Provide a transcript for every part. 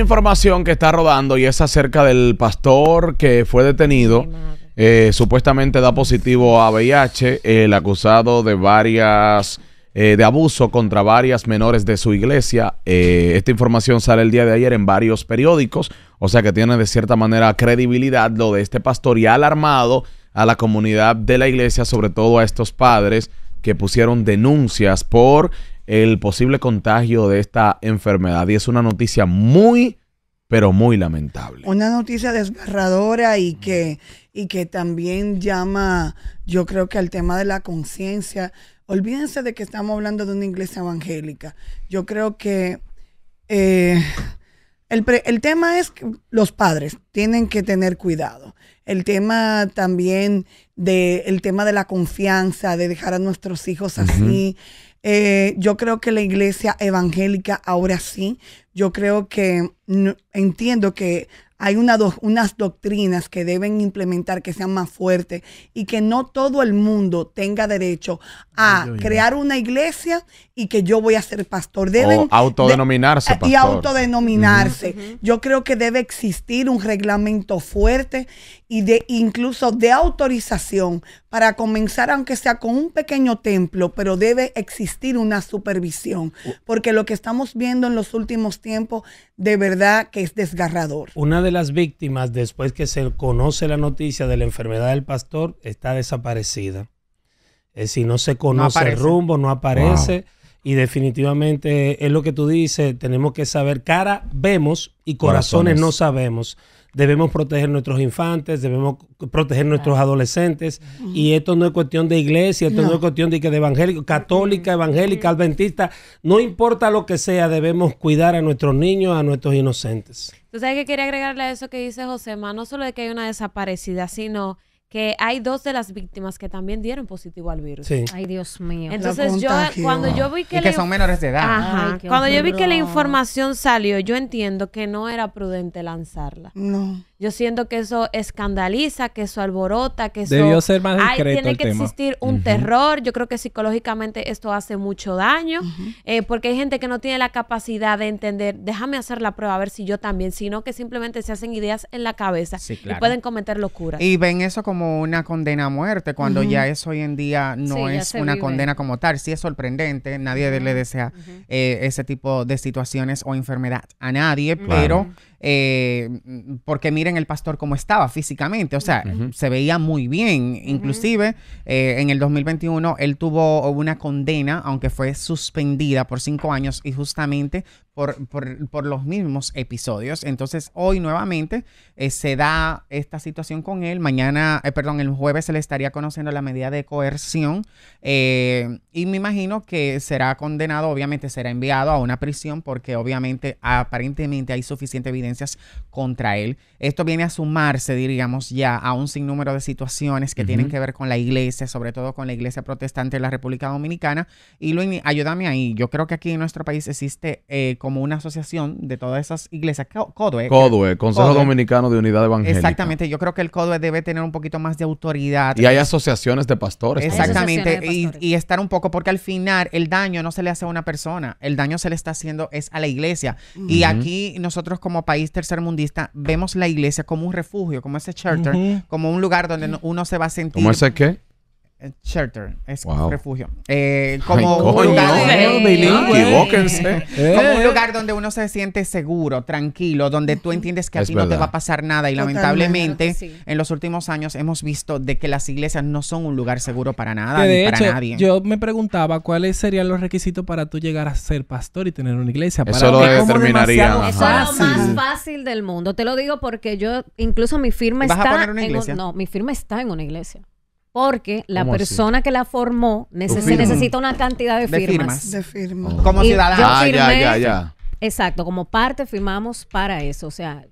información que está rodando y es acerca del pastor que fue detenido. Eh, supuestamente da positivo a VIH, el acusado de varias eh, de abuso contra varias menores de su iglesia. Eh, esta información sale el día de ayer en varios periódicos, o sea que tiene de cierta manera credibilidad lo de este pastor y ha alarmado a la comunidad de la iglesia, sobre todo a estos padres que pusieron denuncias por el posible contagio de esta enfermedad. Y es una noticia muy, pero muy lamentable. Una noticia desgarradora y que, y que también llama, yo creo que al tema de la conciencia. Olvídense de que estamos hablando de una iglesia evangélica. Yo creo que eh, el, tema es que los padres tienen que tener cuidado el tema también de el tema de la confianza, de dejar a nuestros hijos así. Eh, yo creo que la iglesia evangélica ahora sí, yo creo que entiendo que hay unas doctrinas que deben implementar que sean más fuertes y que no todo el mundo tenga derecho a crear una iglesia y que yo voy a ser pastor. Deben o autodenominarse. Eh, pastor. Y autodenominarse. Yo creo que debe existir un reglamento fuerte y de incluso de autorización para comenzar, aunque sea con un pequeño templo, pero debe existir una supervisión. Porque lo que estamos viendo en los últimos tiempos, de verdad que es desgarrador. Una de las víctimas, después que se conoce la noticia de la enfermedad del pastor, está desaparecida. Es eh, decir, no se conoce el rumbo, no aparece. Y definitivamente es lo que tú dices, tenemos que saber, cara vemos y corazones. no sabemos debemos proteger nuestros infantes, debemos proteger nuestros adolescentes. Y esto no es cuestión de iglesia, esto no, es cuestión de que de evangélico, católica, evangélica, adventista, no importa lo que sea, debemos cuidar a nuestros niños, a nuestros inocentes. Tú sabes que quería agregarle a eso que dice Josema, no solo de que hay una desaparecida, sino que hay dos de las víctimas que también dieron positivo al virus. Sí. Ay, Dios mío. Entonces yo cuando yo vi que, que son menores de edad. Ajá, cuando yo vi que la información salió, yo entiendo que no era prudente lanzarla. No. Yo siento que eso escandaliza, que eso alborota, que eso Debió ser más Ay, tiene que existir un terror. Yo creo que psicológicamente esto hace mucho daño, eh, porque hay gente que no tiene la capacidad de entender, déjame hacer la prueba a ver si yo también, sino que simplemente se hacen ideas en la cabeza sí, y pueden cometer locuras. Y ven eso como como una condena a muerte, cuando ya eso hoy en día no es una condena como tal. si es sorprendente, nadie le desea eh, ese tipo de situaciones o enfermedad a nadie, pero eh, porque miren el pastor cómo estaba físicamente, o sea, se veía muy bien. Inclusive eh, en el 2021 él tuvo una condena, aunque fue suspendida por cinco años y justamente por, los mismos episodios. Entonces hoy nuevamente eh, se da esta situación con él. Mañana, eh, perdón, el jueves se le estaría conociendo la medida de coerción eh, y me imagino que será condenado, obviamente será enviado a una prisión porque obviamente aparentemente hay suficiente evidencias contra él. Esto viene a sumarse, diríamos, ya a un sinnúmero de situaciones que tienen que ver con la iglesia, sobre todo con la iglesia protestante de la República Dominicana. Y Luis, ayúdame ahí. Yo creo que aquí en nuestro país existe eh, como una asociación de todas esas iglesias. CODUE. CODUE, Consejo Dominicano de Unidad Evangélica. Exactamente, yo creo que el CODUE debe tener un poquito más de autoridad. Y hay asociaciones de pastores. Exactamente, Y, estar un poco, porque al final el daño no se le hace a una persona, el daño se le está haciendo es a la iglesia. Y aquí nosotros como país tercermundista vemos la iglesia como un refugio, como ese charter, como un lugar donde uno se va a sentir... ¿Cómo ese qué? Shelter, es eh, un refugio. Eh. como un eh. lugar. donde uno se siente seguro, tranquilo, donde tú entiendes que a ti no te va a pasar nada. Y lamentablemente, en los últimos años hemos visto de que las iglesias no son un lugar seguro para nada, ni para nadie. Yo me preguntaba cuáles serían los requisitos para tú llegar a ser pastor y tener una iglesia. Eso lo determinaría. es lo más fácil del mundo. Te lo digo porque yo, incluso mi firma está. no, mi firma está en una iglesia. Porque la persona que la formó se necesita una cantidad de firmas. De firmas. Oh. Como ciudadana. Ah, Exacto, como parte firmamos para eso, o sea,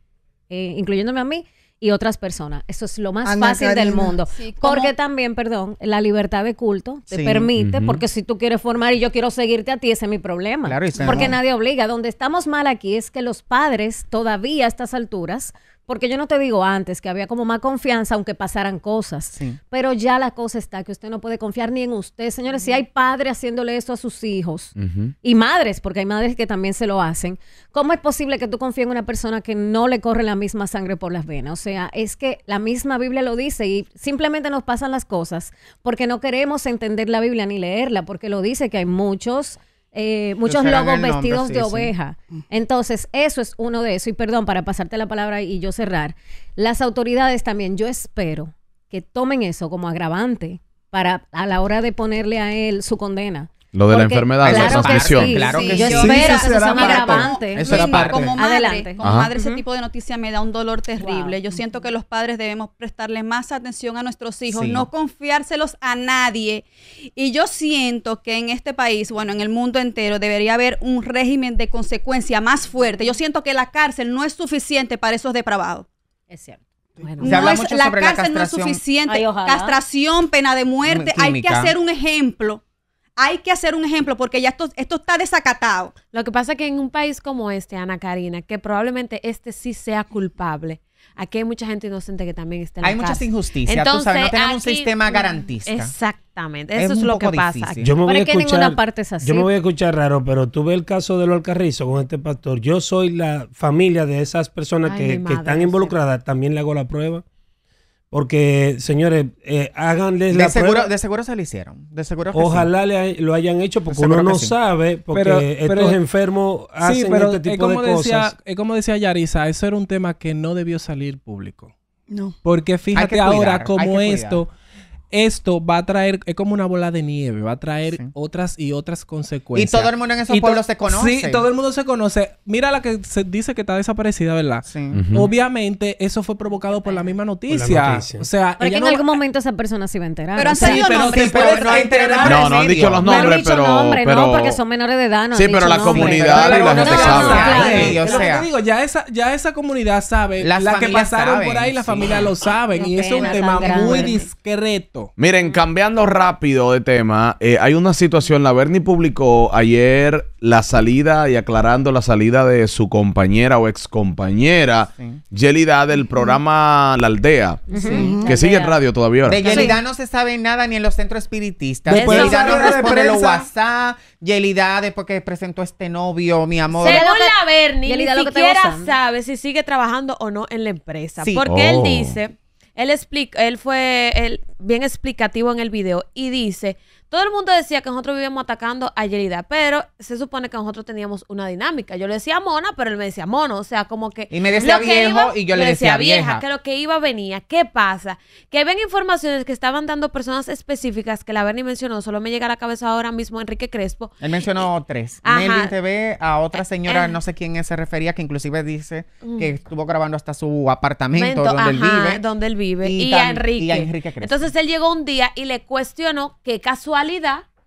eh, incluyéndome a mí y otras personas. Eso es lo más fácil del mundo. porque también, perdón, la libertad de culto te permite, porque si tú quieres formar y yo quiero seguirte a ti, ese es mi problema. porque nadie obliga. Donde estamos mal aquí es que los padres todavía a estas alturas porque yo no te digo antes que había como más confianza aunque pasaran cosas. Pero ya la cosa está que usted no puede confiar ni en usted. Señores, si hay padres haciéndole eso a sus hijos y madres, porque hay madres que también se lo hacen, ¿cómo es posible que tú confíes en una persona que no le corre la misma sangre por las venas? O sea, es que la misma Biblia lo dice y simplemente nos pasan las cosas porque no queremos entender la Biblia ni leerla, porque lo dice que hay muchos eh, muchos lobos vestidos de oveja. Entonces, eso es uno de eso. Y perdón, para pasarte la palabra y yo cerrar, las autoridades también, yo espero que tomen eso como agravante para a la hora de ponerle a él su condena. Lo de la enfermedad, la transmisión. claro que sí. Yo sí, espero agravante. Eso parte. Como madre, Adelante. Como madre, ese tipo de noticia me da un dolor terrible. Yo siento que los padres debemos prestarle más atención a nuestros hijos, no confiárselos a nadie. Y yo siento que en este país, bueno, en el mundo entero, debería haber un régimen de consecuencia más fuerte. Yo siento que la cárcel no es suficiente para esos depravados. Es cierto. no es, la cárcel no es suficiente. castración, pena de muerte. Hay que hacer un ejemplo hay que hacer un ejemplo porque ya esto, esto está desacatado. Lo que pasa es que en un país como este, Ana Karina, que probablemente este sí sea culpable, Aquí hay mucha gente inocente que también está en la Hay muchas injusticias. Entonces, tú sabes, no tenemos un sistema garantista. Exactamente. Eso es, lo que pasa. Yo me voy a escuchar, raro, pero tú ves el caso de los Alcarrizo con este pastor. Yo soy la familia de esas personas que, están involucradas. También le hago la prueba. Porque, señores, eh, háganles la seguro, prueba. De seguro se lo hicieron. De seguro Ojalá lo hayan hecho porque uno no sabe, porque pero, estos enfermos hacen sí, pero este tipo como de decía, cosas. Es como decía Yarisa, eso era un tema que no debió salir público. No. Porque fíjate ahora cómo esto esto va a traer, es como una bola de nieve, va a traer otras y otras consecuencias. Y todo el mundo en esos pueblos se conoce. Sí, todo el mundo se conoce. Mira la que se dice que está desaparecida, ¿verdad? Sí. Obviamente, eso fue provocado por la misma noticia. O sea, Porque en algún momento esa persona se iba a enterar. Pero han salido sí, nombres, pero, no, enterar. no, no han dicho los nombres, pero, No, porque son menores de edad, no Sí, pero la comunidad pero, y la gente sabe. o sea... ya esa, comunidad sabe. Las la que pasaron por ahí, Las familias lo saben. Y es un tema muy discreto. Miren, cambiando rápido de tema, eh, hay una situación. La Bernie publicó ayer la salida y aclarando la salida de su compañera o excompañera, sí. Yelida, del programa La Aldea, que sigue en radio todavía. De Yelida no se sabe nada ni en los centros espiritistas. Después Yelida no responde los WhatsApp. Yelida, después que presentó este novio, mi amor. Según la Bernie, ni siquiera sabe si sigue trabajando o no en la empresa. Porque él oh. dice él, explica, él fue él, bien explicativo en el video y dice todo el mundo decía que nosotros vivíamos atacando a Yerida, pero se supone que nosotros teníamos una dinámica. Yo le decía mona, pero él me decía mono. O sea, como que. Y me decía viejo y yo le decía, vieja, Que lo que iba venía. ¿Qué pasa? Que ven informaciones que estaban dando personas específicas que la Bernie mencionó. Solo me llega a la cabeza ahora mismo Enrique Crespo. Él mencionó tres. Nelly TV, a otra eh, señora, eh. no sé quién se refería, que inclusive dice mm. que estuvo grabando hasta su apartamento donde él vive. Donde él vive. Y, a Enrique. y a Enrique Crespo. Entonces él llegó un día y le cuestionó qué casualidad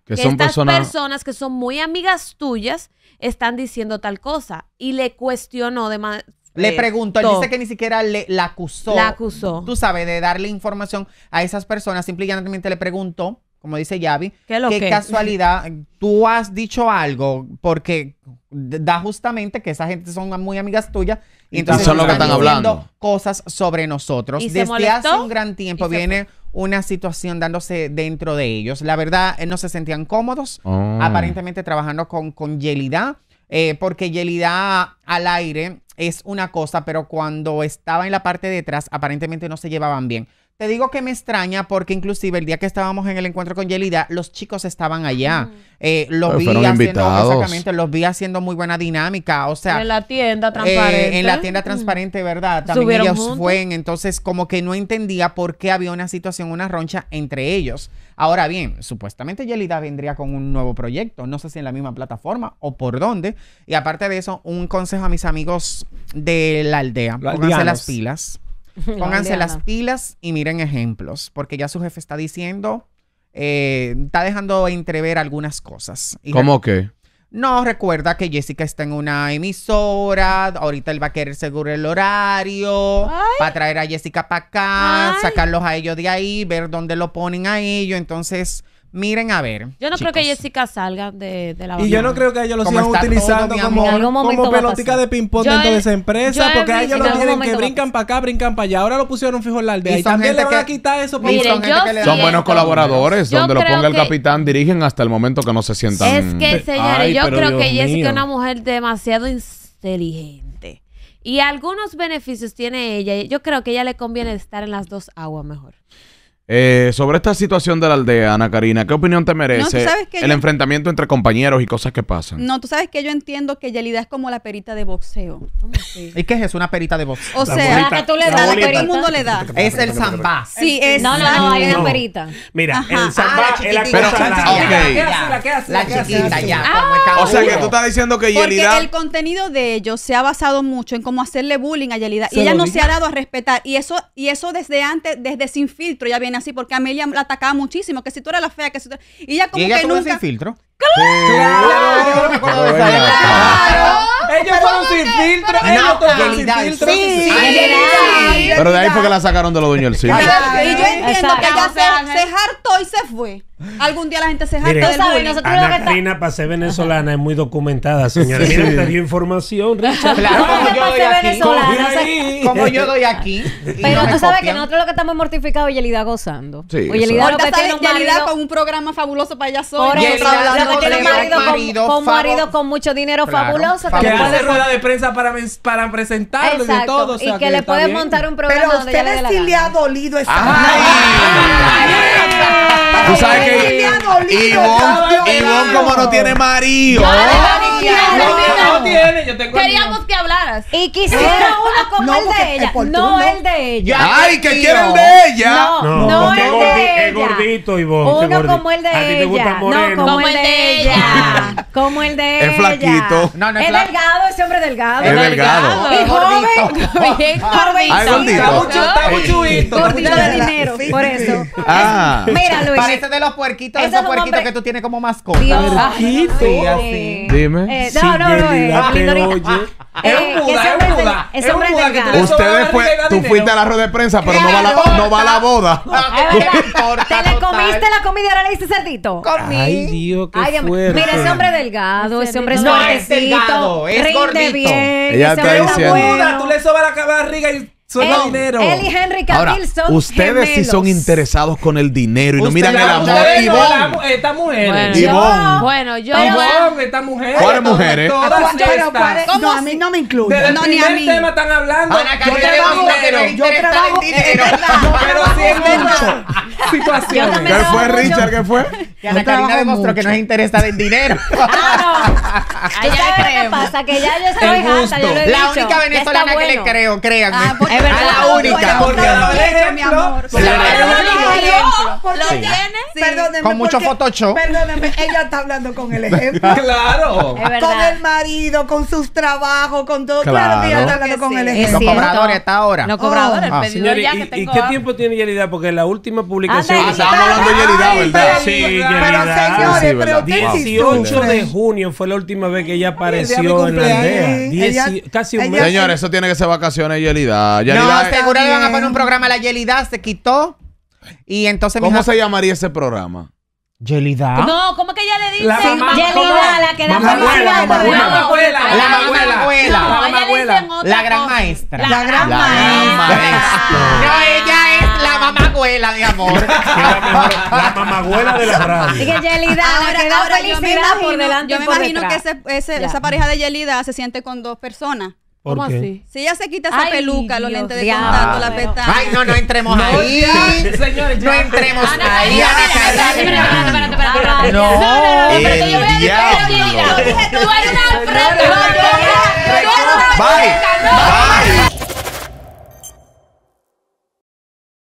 que, son estas personas... que son muy amigas tuyas están diciendo tal cosa y le cuestionó de manera... Le eh, preguntó, él dice que ni siquiera le, la acusó. acusó. Tú sabes, de darle información a esas personas, simplemente le preguntó, como dice Yavi, ¿Qué, casualidad, tú has dicho algo porque da justamente que esa gente son muy amigas tuyas y entonces son lo que están hablando cosas sobre nosotros. Desde hace un gran tiempo viene una situación dándose dentro de ellos. La verdad, eh, no se sentían cómodos, oh. aparentemente trabajando con, con eh, porque Yelida al aire es una cosa, pero cuando estaba en la parte de atrás, aparentemente no se llevaban bien. Te digo que me extraña porque inclusive el día que estábamos en el encuentro con Yelida, los chicos estaban allá. Eh, los vi haciendo, los vi haciendo muy buena dinámica. O sea, en la tienda transparente. Eh, en la tienda transparente, ¿verdad? También ellos fueron. Entonces, como que no entendía por qué había una situación, una roncha entre ellos. Ahora bien, supuestamente Yelida vendría con un nuevo proyecto. No sé si en la misma plataforma o por dónde. Y aparte de eso, un consejo a mis amigos de la aldea: pónganse las pilas. Pónganse las pilas y miren ejemplos, porque ya su jefe está diciendo, eh, está dejando entrever algunas cosas. ¿Cómo qué? No, recuerda que Jessica está en una emisora, ahorita él va a querer seguro el horario, va a traer a Jessica para acá, sacarlos a ellos de ahí, ver dónde lo ponen a ellos, entonces Miren a ver. Yo no creo que Jessica salga de, de la Y yo no creo que ellos lo sigan utilizando como, como pelotica de ping-pong dentro de esa empresa. Porque ellos lo tienen que brincan para acá, brincan para allá. Ahora lo pusieron fijo en la aldea. Y, también le van a quitar eso. Porque son, gente que le son buenos colaboradores. Donde lo ponga el capitán, dirigen hasta el momento que no se sientan. Es que, señores, yo creo que Jessica es una mujer demasiado inteligente. Y algunos beneficios tiene ella. Yo creo que ella le conviene estar en las dos aguas mejor. Eh, sobre esta situación de la aldea, Ana Karina, ¿qué opinión te merece el enfrentamiento entre compañeros y cosas que pasan? No, tú sabes que yo entiendo que Yelida es como la perita de boxeo. ¿Y qué es eso? Una perita de boxeo. O sea, la que tú le das, todo el mundo le da. Es el zambá. Sí, es. No, no, no, hay una perita. Mira, el zambá ah, es la cosa. La, okay. la chiquita, ya. Ah. o sea, que tú estás diciendo que Yelida. Porque el contenido de ellos se ha basado mucho en cómo hacerle bullying a Yelida. Y ella no se ha dado a respetar. Y eso, y eso desde antes, desde sin filtro, ya viene a así, porque Amelia la atacaba muchísimo, que si tú eras la fea, que si tú... Y ella como ¿Y ella que nunca... Sin filtro? ¡Claro! ¡Claro! ¡Claro! Ellos fueron sin filtro. Ellos sin filtro. Sí, Pero de ahí fue que la sacaron de los dueños del cine. Y yo entiendo que ella se hartó y se fue. Algún día la gente se jacta del bullying. Nosotros Ana lo que venezolana, es muy documentada, señora. Sí. Mira, te dio información, Claro, como yo doy aquí. Como yo doy aquí. Pero tú sabes que nosotros lo que estamos mortificados es Yelida gozando. Sí. O Yelida lo que tiene un marido... con un programa fabuloso para ella sola. Por marido con marido con mucho dinero fabuloso. Que hace rueda de prensa para presentarlo y todo. Y que le puede montar un programa Pero ustedes le ha dolido esta... ¿Tú sabes y ha dolido. Ivonne, como no tiene marido. No, tiene, yo Queríamos que hablaras. Y quisiera uno como el de ella. No el de ella. Ay, que quiere el de ella. No, no, el de ella. gordito, Ivonne. Uno como el de ella. No, como el de ella. Como el de ella. Es flaquito. es delgado, ese hombre delgado. Es delgado. Y joven. Bien gordito. Está mucho Gordito de dinero. Por eso. Ah. Mira, Luis. Parece de los una puerquita de que tú tienes como mascota. Puerquito. así. Ah, Dime. no, no, no. Es un eh, muda, es un muda Es un muda que Ustedes tú fuiste a la rueda de prensa, pero no va, la, no va a la boda. Ah, te le comiste la comida y ahora le hiciste cerdito. Comí. Ay, Dios, qué fuerte. Mira, ese hombre delgado, ese hombre es es delgado, es gordito. Ella está diciendo. Tú le sobas la barriga y dinero. Él y Henry Cavill Ahora, son Ustedes sí son interesados con el dinero y no miran el amor. Y vos. Esta mujer. Y Bueno, yo. Esta mujer. ¿Cuáles mujeres? Todas No, a mí no me incluye. no, ni a mí. tema están hablando. Yo trabajo. Yo trabajo. Pero sí es situación. ¿Qué fue, Richard? ¿Qué fue? Que Ana Karina demostró que no es interesada en dinero. Claro. Ah, ¿Qué pasa? Que ya yo estoy gasta. La única venezolana que le creo, créanme. Ah, a la única. Porque mi amor ¿Lo tiene? Con mucho Photoshop. perdóneme ella está hablando con el ejemplo. Claro. Con el marido, con sus trabajos, con todo. Claro, ella está hablando con el ejemplo. no cobradores hasta ahora. Los cobradores, ah. Ah, ¿Y qué tiempo tiene Yelida? Porque la última publicación. Estábamos hablando de Yelida, ¿verdad? Sí, Yelida. Pero señores, 18 de junio fue la última vez que ella apareció en la aldea. Casi un mes. Señores, eso tiene que ser vacaciones, Yelida no, seguro le van a poner un programa la Yelida, se quitó. Y entonces ¿Cómo se llamaría ese programa? Yelida. No, ¿cómo que ella le dice? La mamá, Yelida, la que da La abuela, La abuela, mamá abuela, la mamá abuela, la mamá abuela, la gran maestra. La, gran maestra. No, ella es la mamá abuela, mi amor. la mamá abuela de la radio. Y que Yelida, ahora, ahora yo me imagino, por detrás. yo me imagino que ese, esa pareja de Yelida se siente con dos personas. ¿Cómo así? Si ella se quita esa peluca, los lentes de contacto, la Ay, no, no entremos ahí. No entremos ahí, No,